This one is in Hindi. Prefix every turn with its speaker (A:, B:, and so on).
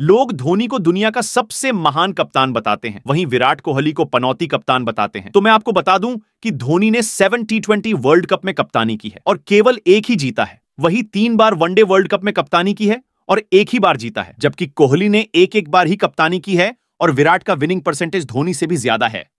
A: लोग धोनी को दुनिया का सबसे महान कप्तान बताते हैं वहीं विराट कोहली को पनौती कप्तान बताते हैं तो मैं आपको बता दूं कि धोनी ने seven T twenty World Cup में कप्तानी की है और केवल एक ही जीता है वही तीन बार वनडे वर्ल्ड कप में कप्तानी की है और एक ही बार जीता है जबकि कोहली ने एक एक बार ही कप्तानी की है और विराट का विनिंग परसेंटेज धोनी से भी ज्यादा है